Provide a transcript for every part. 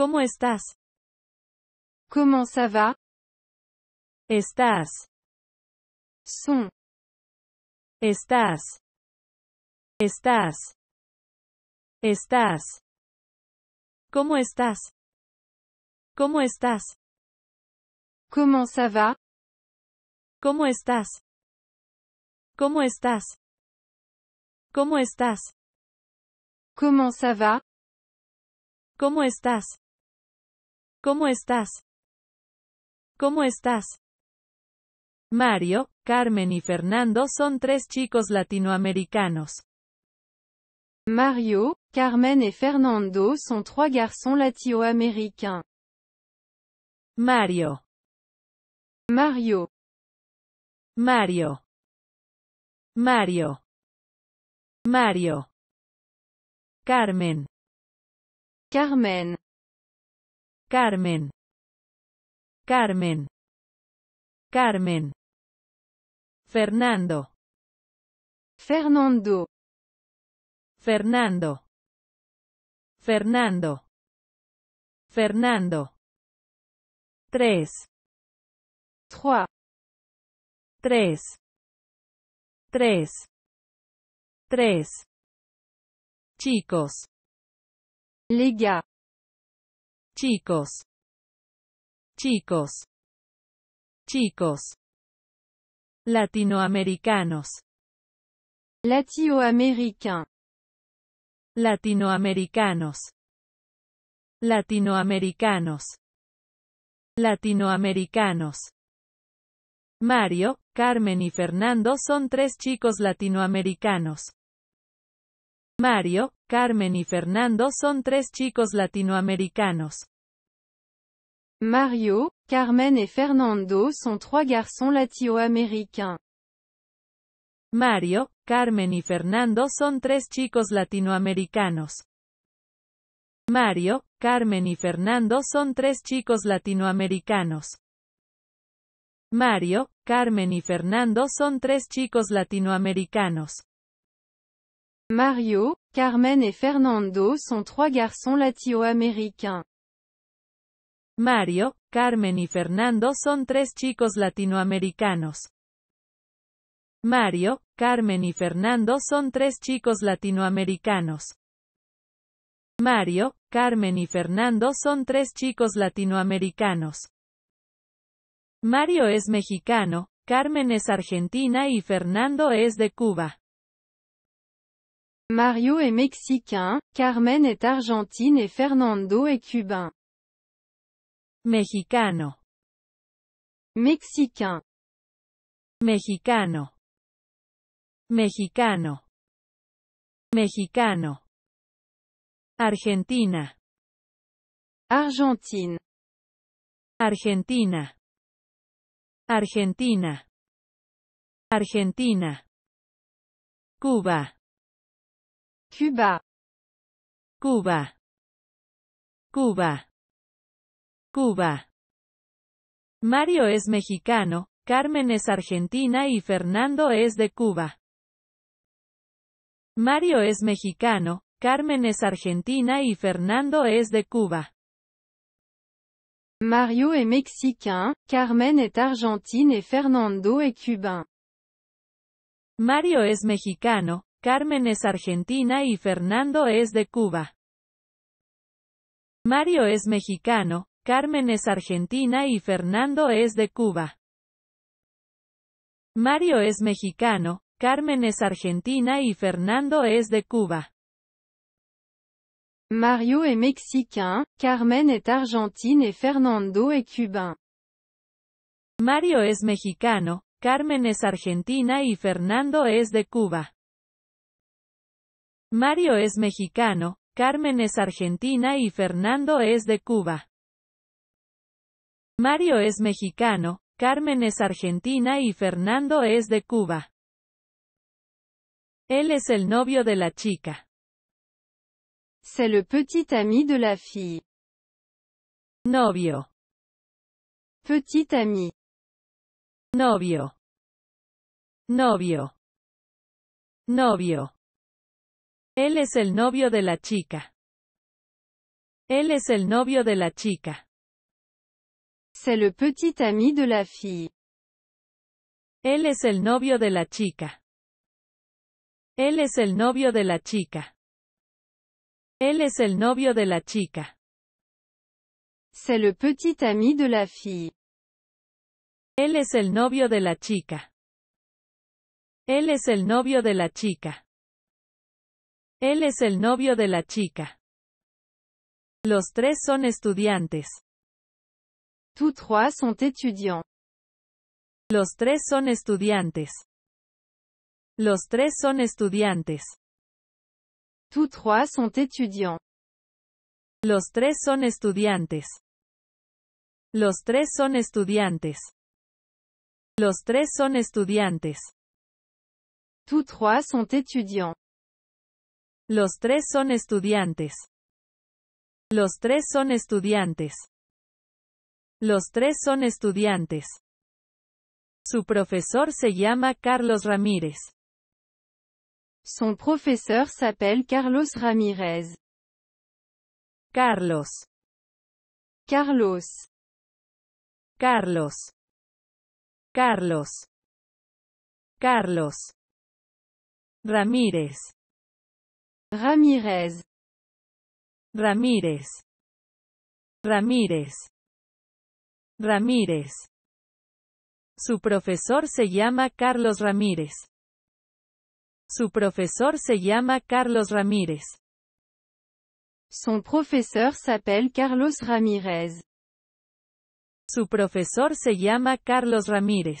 ¿Cómo estás? ¿Cómo ça va? Estás. Son. Estás. Estás. Estás. ¿Cómo estás? ¿Cómo estás? ¿Cómo ça va? ¿Cómo estás? ¿Cómo estás? ¿Cómo estás? ¿Cómo ça va? ¿Cómo estás? ¿Cómo estás? ¿Cómo estás? Mario, Carmen y Fernando son tres chicos latinoamericanos. Mario, Carmen y Fernando son tres garçons latinoamericanos. Mario. Mario. Mario. Mario. Mario. Carmen. Carmen. Carmen. Carmen. Carmen. Fernando. Fernando. Fernando. Fernando. Fernando. Tres. Tres. Tres. Tres. Chicos chicos, chicos, chicos, latinoamericanos, latinoamericanos, latinoamericanos, latinoamericanos. Mario, Carmen y Fernando son tres chicos latinoamericanos. Mario, Carmen y Fernando son tres chicos latinoamericanos. Mario, Carmen et Fernando son trois garçons latinoamericanos. Mario, Carmen y Fernando son tres chicos latinoamericanos. Mario, Carmen y Fernando son tres chicos latinoamericanos. Mario, Carmen y Fernando son tres chicos latinoamericanos. Mario, Carmen y Fernando son tres garçons latinoamericanos. Mario, Carmen y Fernando son tres chicos latinoamericanos. Mario, Carmen y Fernando son tres chicos latinoamericanos. Mario, Carmen y Fernando son tres chicos latinoamericanos. Mario es mexicano, Carmen es argentina y Fernando es de Cuba. Mario es mexicain, Carmen es argentine y Fernando es cubain. Mexicano. Mexicano. Mexicano. Mexicano. Argentina. Argentina Argentina. Argentina. Argentina. Cuba. Cuba. Cuba. Cuba. Cuba. Mario es mexicano, Carmen es argentina y Fernando es de Cuba. Mario es mexicano, Carmen es argentina y Fernando es de Cuba. Mario es mexicano, Carmen es argentina y Fernando es cubano. Mario es mexicano, Carmen es argentina y Fernando es de Cuba. Mario es mexicano, Carmen es argentina y Fernando es de Cuba. Mario es mexicano, Carmen es argentina y Fernando es de Cuba. Mario es mexicano, Carmen es argentina y Fernando es cubain. Mario es mexicano, Carmen es argentina y Fernando es de Cuba. Mario es mexicano, Carmen es argentina y Fernando es de Cuba. Mario es mexicano, Carmen es argentina y Fernando es de Cuba. Él es el novio de la chica. C'est le petit ami de la fille. Novio. Petit ami. Novio. Novio. Novio. Él es el novio de la chica. Él es el novio de la chica. C'est le petit ami de la fille. Él es el novio de la chica. Él es el novio de la chica. Él es el novio de la chica. C'est le petit ami de la fille. Él es el novio de la chica. Él es el novio de la chica. Él es el novio de la chica. Los tres son estudiantes. Tous trois sont étudiants. Los tres son estudiantes. Los tres son estudiantes. Tous trois sont étudiants. Los tres son estudiantes. Los tres son estudiantes. Los tres son estudiantes. Tous trois sont Los tres son estudiantes. Los tres son estudiantes. Los tres son estudiantes. Su profesor se llama Carlos Ramírez. Son profesor se s'appelle Carlos Ramírez. Carlos. Carlos. Carlos. Carlos. Carlos. Ramírez. Ramírez. Ramírez. Ramírez. Ramírez. Su profesor se llama Carlos Ramírez. Su profesor se llama Carlos Ramírez. Son profesor Carlos Ramírez. Su profesor se llama Carlos Ramírez.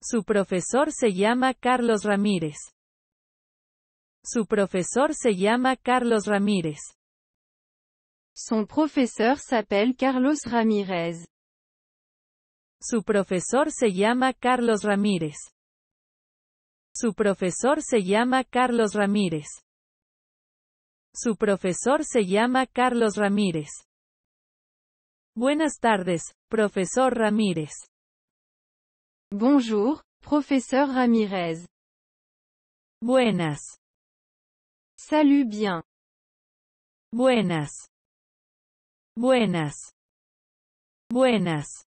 Su profesor se llama Carlos Ramírez. Su profesor se llama Carlos Ramírez. Son profesor s'appelle Carlos Ramírez. Su profesor se llama Carlos Ramírez. Su profesor se llama Carlos Ramírez. Su profesor se llama Carlos Ramírez. Buenas tardes, profesor Ramírez. Bonjour, profesor Ramírez. Buenas. Salut bien. Buenas. Buenas. Buenas.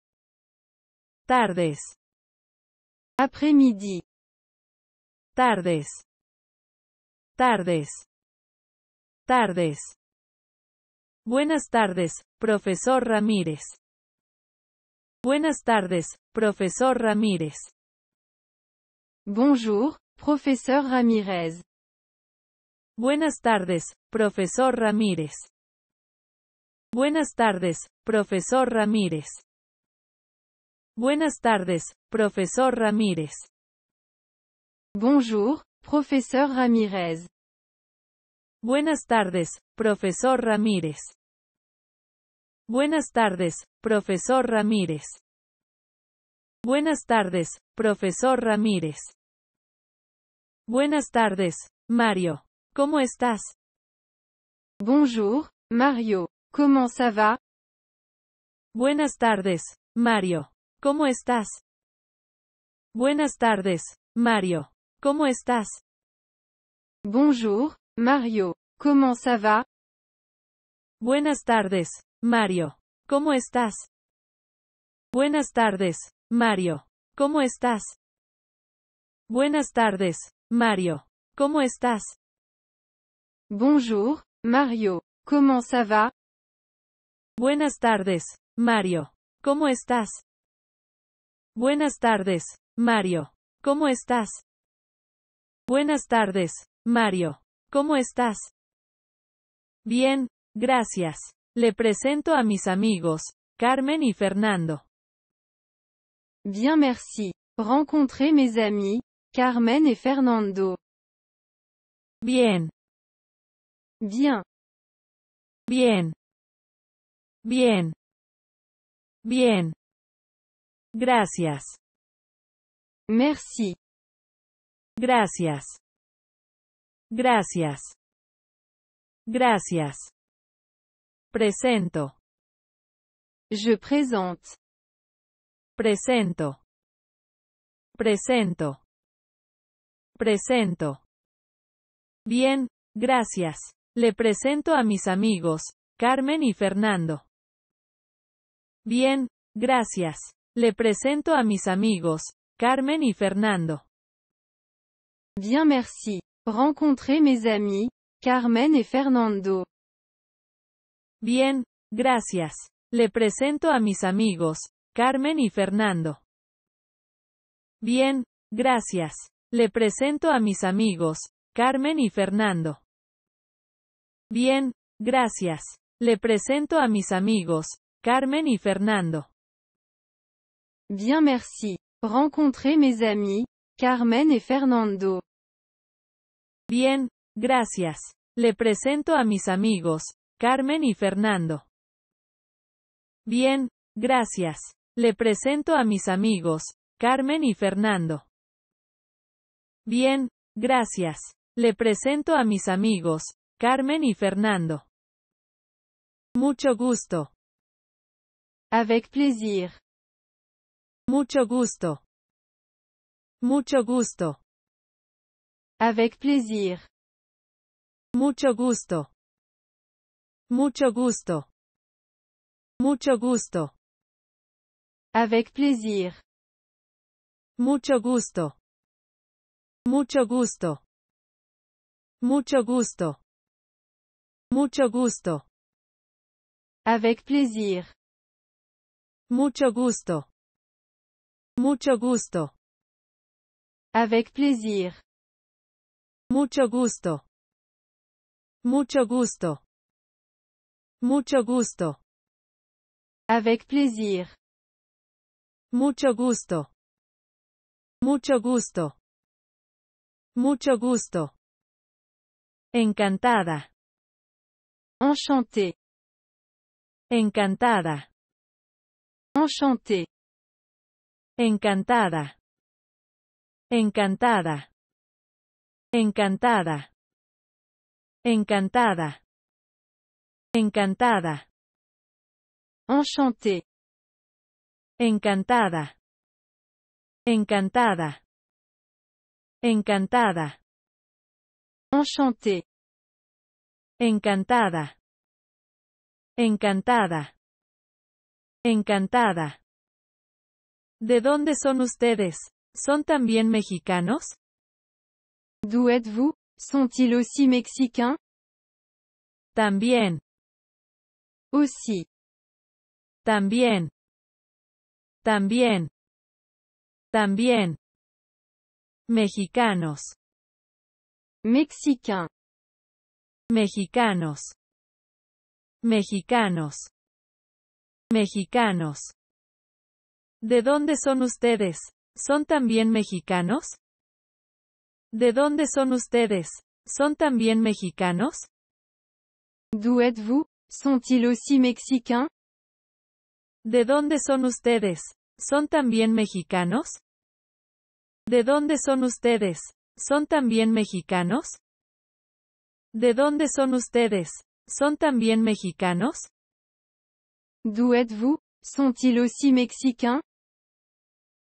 Tardes. Après-midi. Tardes. Tardes. Tardes. Buenas tardes, profesor Ramírez. Buenas tardes, profesor Ramírez. Bonjour, profesor Ramírez. Buenas tardes, profesor Ramírez. Buenas tardes, profesor Ramírez. Buenas tardes, profesor Ramírez. Bonjour, profesor Ramírez. Buenas tardes, profesor Ramírez. Buenas tardes, profesor Ramírez. Buenas tardes, profesor Ramírez. Buenas tardes, Mario. ¿Cómo estás? Bonjour, Mario. Cómo se va? Buenas tardes, Mario. ¿Cómo estás? Buenas tardes, Mario. ¿Cómo estás? Bonjour, Mario. ¿Cómo se va? Buenas tardes, Mario. ¿Cómo estás? Buenas tardes, Mario. ¿Cómo estás? Buenas tardes, Mario. ¿Cómo estás? Bonjour, Mario. ¿Cómo va? Buenas tardes, Mario. ¿Cómo estás? Buenas tardes, Mario. ¿Cómo estás? Buenas tardes, Mario. ¿Cómo estás? Bien, gracias. Le presento a mis amigos, Carmen y Fernando. Bien, merci. Rencontré mis amis, Carmen y Fernando. Bien. Bien. Bien. Bien. Bien. Gracias. Merci. Gracias. Gracias. Gracias. Presento. Je présente. Presento. Presento. Presento. Bien, gracias. Le presento a mis amigos, Carmen y Fernando. Bien, gracias. Le presento a mis amigos, Carmen y Fernando. Bien merci. Rencontré mes amis, Carmen y Fernando. Bien, gracias. Le presento a mis amigos, Carmen y Fernando. Bien, gracias. Le presento a mis amigos, Carmen y Fernando. Bien, gracias. Le presento a mis amigos, Carmen y Fernando. Bien merci. Rencontré mes amis, Carmen y Fernando. Bien, gracias. Le presento a mis amigos, Carmen y Fernando. Bien, gracias. Le presento a mis amigos, Carmen y Fernando. Bien, gracias. Le presento a mis amigos, Carmen y Fernando. Mucho gusto. Avec plaisir. Mucho gusto. Mucho gusto. Avec plaisir. Mucho gusto. Mucho gusto. Mucho gusto. Avec plaisir. Mucho gusto. Mucho gusto. Mucho gusto. Mucho gusto. Avec plaisir. Mucho gusto. Mucho gusto. Avec plaisir. Mucho gusto. Mucho gusto. Mucho gusto. Avec plaisir. Mucho gusto. Mucho gusto. Mucho gusto. Encantada. Enchanté. Encantada. Enchanté. Encantada. Encantada. Encantada. Encantada. Encantada. Enchanté. Encantada. Encantada. Encantada. Enchanté. Encantada. Encantada. Encantada. ¿De dónde son ustedes? ¿Son también mexicanos? D'où êtes-vous? Sont-ils aussi mexicains? También. Aussi. También. También. También. Mexicanos. Mexican. Mexicanos. Mexicanos. Mexicanos. ¿De dónde son ustedes? ¿Son también mexicanos? ¿De dónde son ustedes? ¿Son también mexicanos? êtes-vous? sont ¿De dónde son ustedes? ¿Son también mexicanos? ¿De dónde son ustedes? ¿Son también mexicanos? ¿De dónde son ustedes? ¿Son también mexicanos? D'où êtes-vous? Sont-ils aussi mexicains?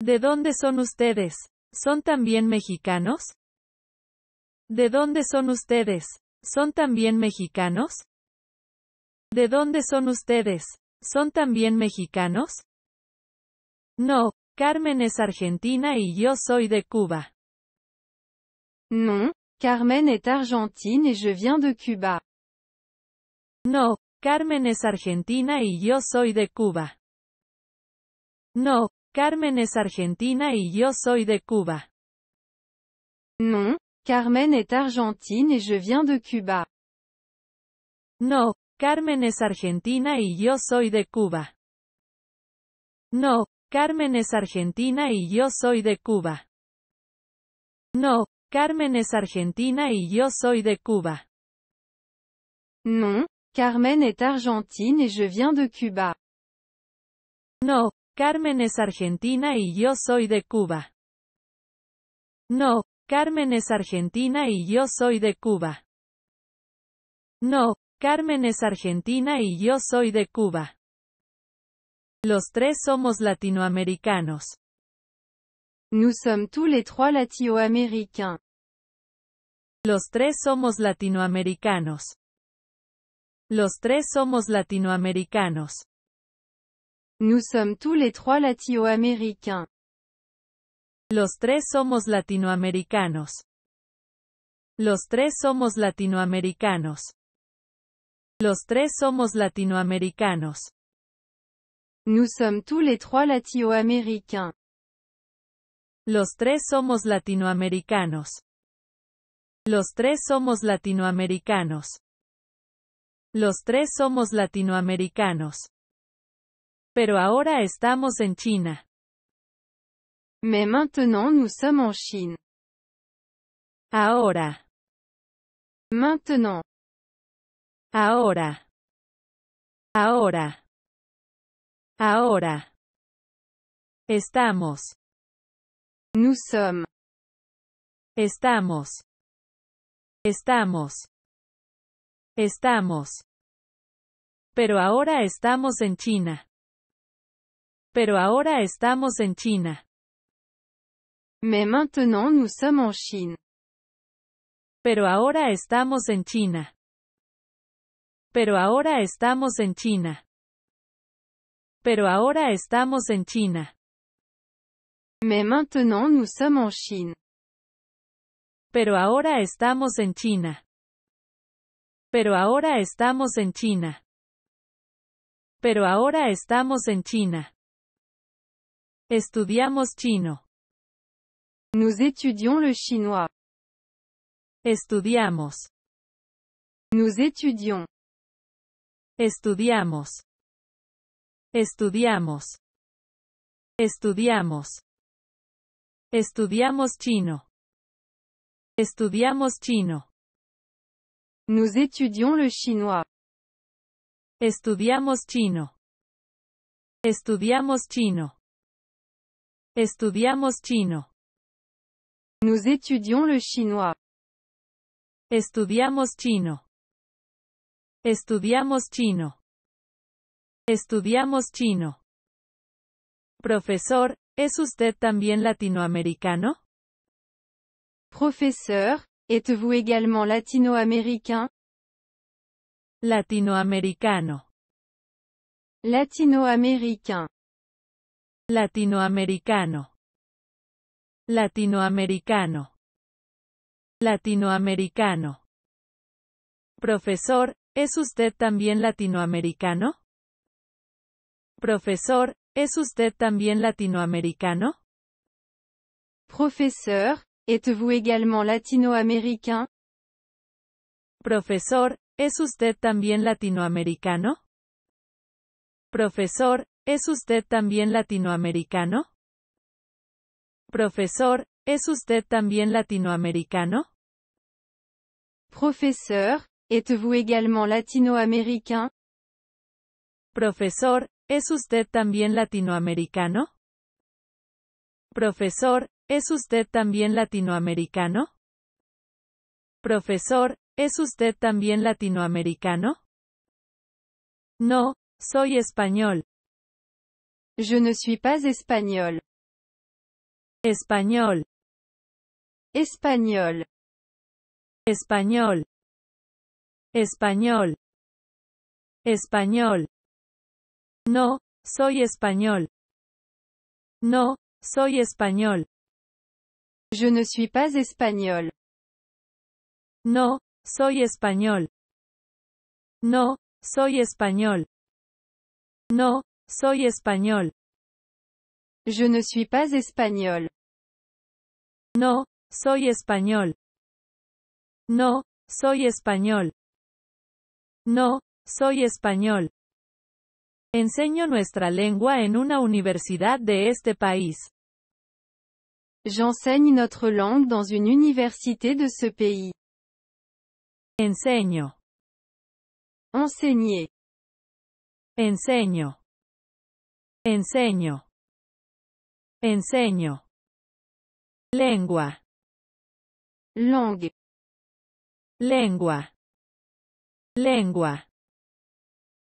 ¿De dónde son ustedes? ¿Son también mexicanos? ¿De dónde son ustedes? ¿Son también mexicanos? ¿De dónde son ustedes? ¿Son también mexicanos? No, Carmen es argentina y yo soy de Cuba. no Carmen es argentina y je viens de Cuba. No, Carmen es argentina y yo soy de Cuba. No, Carmen es argentina y yo soy de Cuba. Non, Carmen es argentina y je viens de Cuba. No, Carmen es argentina y yo soy de Cuba. No, Carmen es argentina y yo soy de Cuba. No, Carmen es argentina y yo soy de Cuba. Non, Carmen es argentina y yo viens de Cuba. No, Carmen es argentina y yo soy de Cuba. No, Carmen es argentina y yo soy de Cuba. No, Carmen es argentina y yo soy de Cuba. Los tres somos latinoamericanos. Nous sommes tous les trois latino-américains. Los tres somos latinoamericanos. Los tres somos latinoamericanos. Nous sommes tous les trois Los tres somos latinoamericanos. Los tres somos latinoamericanos. Los tres somos latinoamericanos. Nous sommes tous les trois Los tres somos latinoamericanos. Los tres somos latinoamericanos. Los tres somos latinoamericanos. Pero ahora estamos en China. Mais maintenant nous sommes en Chine. Ahora. Maintenant. Ahora. Ahora. Ahora. Estamos. Nous sommes. Estamos. Estamos. Estamos. Pero ahora estamos en China. Pero ahora estamos en China. Me maintenant nous sommes en Pero ahora estamos en China. Pero ahora estamos en China. Pero ahora estamos en China. Me maintenant nous sommes en Chine. Pero ahora estamos en China. Pero ahora estamos en China. Pero ahora estamos en China. Estudiamos chino. Nous étudions le chinois. Estudiamos. Nous étudions. Estudiamos. Estudiamos. Estudiamos. Estudiamos chino. Estudiamos chino. Nous étudions le chinois. Estudiamos chino. Estudiamos chino. Estudiamos chino. Nous étudions le chinois. Estudiamos chino. Estudiamos chino. Estudiamos chino. Profesor, ¿es usted también latinoamericano? Profesor. Êtes-vous également latino-américain? Latinoamericano. Latino-américain. Latinoamericano. Latinoamericano. Latinoamericano. Profesor, ¿es usted también latinoamericano? Profesor, ¿es usted también latinoamericano? Profesor, Êtes-vous également latinoamericano Profesor, ¿es usted también latinoamericano? Profesor, ¿es usted también latinoamericano? Profesor, ¿es usted también latinoamericano? Profesor, es vous également latinoamericano Profesor, ¿es usted también latinoamericano? Profesor, ¿Es usted también latinoamericano? Profesor, ¿es usted también latinoamericano? No, soy español. Je ne suis pas español Español. Español. Español. Español. Español. No, soy español. No, soy español. Je ne suis pas espagnol. No, soy español. No, soy español. No, soy español. Je ne suis pas espagnol. No, soy español. No, soy español. No, soy español. Enseño nuestra lengua en una universidad de este país. J'enseigne notre langue dans une université de ce pays. enseigne Enseigner. Enseño. Enseño. Enseño. Lengua. Langue. Lengua. Lengua.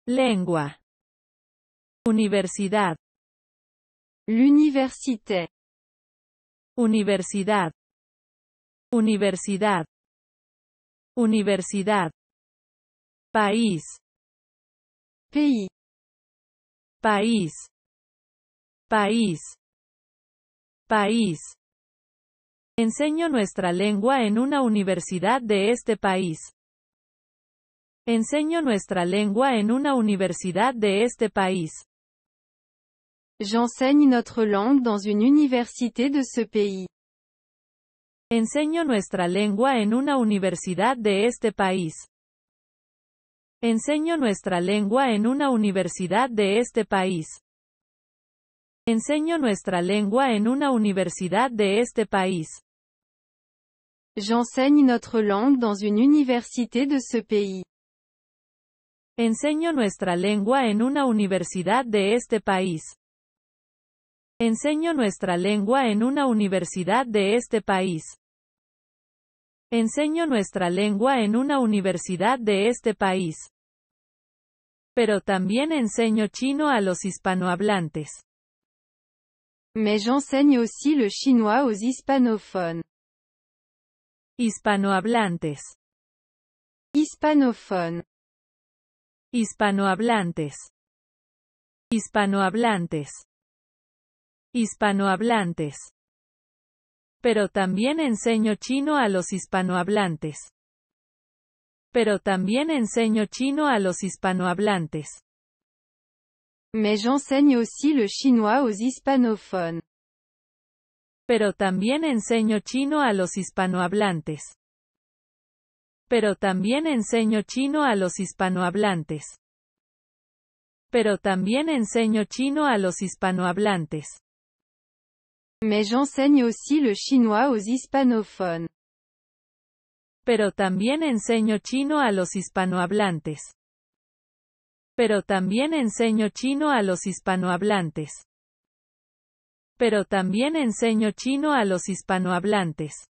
Lengua. Universidad. L'université. Universidad. Universidad. Universidad. País. País. País. País. Enseño nuestra lengua en una universidad de este país. Enseño nuestra lengua en una universidad de este país. J'enseigne notre langue dans une université de ce pays. Enseño nuestra lengua en una universidad de este país. Enseño nuestra lengua en una universidad de este país. Enseño nuestra lengua en una universidad de este país. J'enseigne notre langue dans une université de ce pays. Enseño nuestra lengua en una universidad de este país. Enseño nuestra lengua en una universidad de este país. Enseño nuestra lengua en una universidad de este país. Pero también enseño chino a los hispanohablantes. Mais j'enseigne aussi le chinois aux hispanophones. Hispanohablantes. Hispanophones. Hispanohablantes. Hispanohablantes hispanohablantes. Pero también enseño chino a los hispanohablantes. Pero también enseño chino a los hispanohablantes. Mais j'enseigne aussi le chinois aux hispanophones. Pero también enseño chino a los hispanohablantes. Pero también enseño chino a los hispanohablantes. Pero también enseño chino a los hispanohablantes. Mais j'enseigne aussi le chinois aux hispanophones. Pero también enseño chino a los hispanohablantes. Pero también enseño chino a los hispanohablantes. Pero también enseño chino a los hispanohablantes.